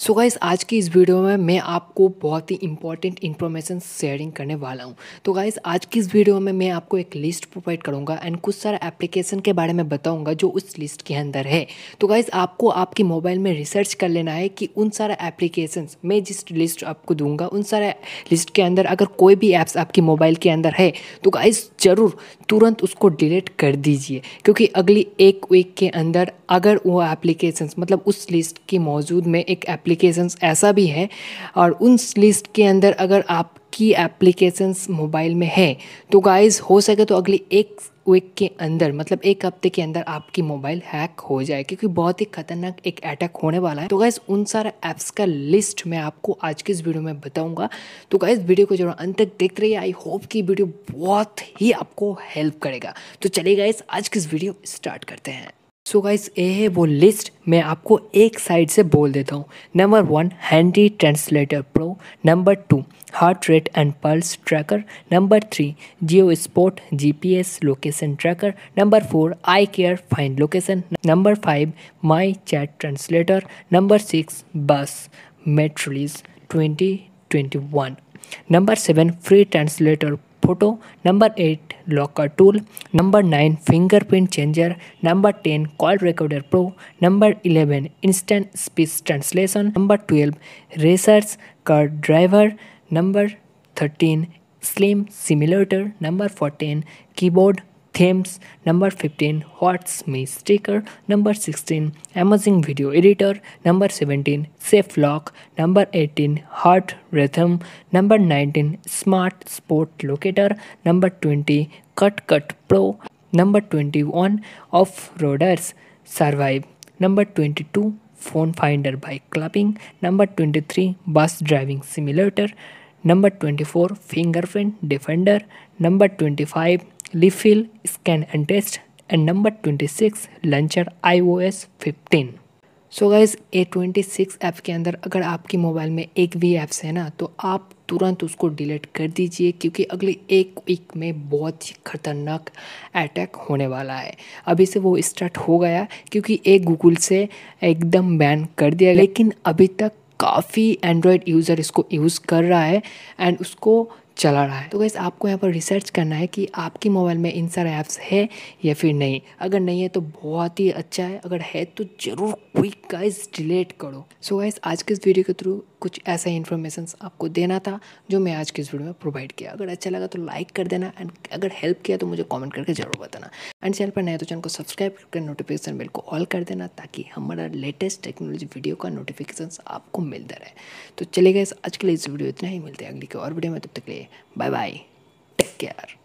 So guys आज की इस वीडियो में मैं आपको बहुत ही इंपॉर्टेंट इन्फॉर्मेशन शेयरिंग करने वाला हूँ तो गाइस आज की इस वीडियो में मैं आपको एक लिस्ट प्रोवाइड करूँगा एंड कुछ सारे एप्लीकेशन के बारे में बताऊँगा जो उस लिस्ट के अंदर है तो गाइस आपको आपके मोबाइल में रिसर्च कर लेना है कि उन सारे एप्लीकेशन मैं जिस लिस्ट आपको दूंगा उन सारे लिस्ट के अंदर अगर कोई भी ऐप्स आपके मोबाइल के अंदर है तो गाइस ज़रूर तुरंत उसको डिलीट कर दीजिए क्योंकि अगली एक वीक के अंदर अगर वो एप्लीकेशन मतलब उस लिस्ट के मौजूद में एक एप्ली एप्लीकेशंस ऐसा भी है और उन लिस्ट के अंदर अगर आपकी एप्लीकेशंस मोबाइल में है तो गाइस हो सके तो अगले एक वीक के अंदर मतलब एक हफ्ते के अंदर आपकी मोबाइल हैक हो जाए क्योंकि बहुत ही खतरनाक एक अटैक होने वाला है तो गाइज उन सारा ऐप्स का लिस्ट मैं आपको आज के इस वीडियो में बताऊंगा तो गाइज वीडियो को जरूर अंत तक देखते रहिए आई होप कि वीडियो बहुत ही आपको हेल्प करेगा तो चलिए गाइज आज की इस वीडियो स्टार्ट करते हैं सो so गाइज ये है वो लिस्ट मैं आपको एक साइड से बोल देता हूँ number one handy translator pro number two heart rate and pulse tracker number three geo sport G location tracker number four I care find location number five my chat translator number six bus metrolis twenty twenty one number seven free translator photo number eight locker tool number nine fingerprint changer number ten call recorder pro number eleven instant speech translation number twelve racers का driver number thirteen slim simulator number fourteen keyboard themes number 15 what's me sticker number 16 amazing video editor number 17 safe lock number 18 heart rhythm number 19 smart sport locator number 20 cut cut pro number 21 off roaders survive number 22 phone finder by clubbing number 23 bus driving simulator number 24 fingerprint defender number 25 scan scan and test. And number 26 launcher I O S fifteen so guys a twenty six app के अंदर अगर आपके mobile में एक भी apps है ना तो आप तुरंत उसको डिलीट कर दीजिए क्योंकि अगले एक वीक में बहुत ही ख़तरनाक अटैक होने वाला है अभी से वो स्टार्ट हो गया क्योंकि एक गूगल से एकदम बैन कर दिया लेकिन अभी तक काफ़ी एंड्रॉयड यूज़र इसको यूज़ कर रहा है एंड उसको चला रहा है तो गैस आपको यहाँ पर रिसर्च करना है कि आपके मोबाइल में इन सारे ऐप्स है या फिर नहीं अगर नहीं है तो बहुत ही अच्छा है अगर है तो ज़रूर क्विक गाइज डिलीट करो सो so गाइज आज के इस वीडियो के थ्रू कुछ ऐसा इन्फॉर्मेशन आपको देना था जो मैं आज के इस वीडियो में प्रोवाइड किया अगर अच्छा लगा तो लाइक कर देना एंड अगर हेल्प किया तो मुझे कॉमेंट करके जरूर बताना एंड चैनल पर नए तो चैनल को सब्सक्राइब करके नोटिफिकेशन बेल को ऑल कर देना ताकि हमारा लेटेस्ट टेक्नोलॉजी वीडियो का नोटिफिकेशन आपको मिलता रहे तो चलेगा इस आज के लिए इस वीडियो इतना ही मिलते हैं अगली के और वीडियो में तब तक लिए बाय बाय टेक केयर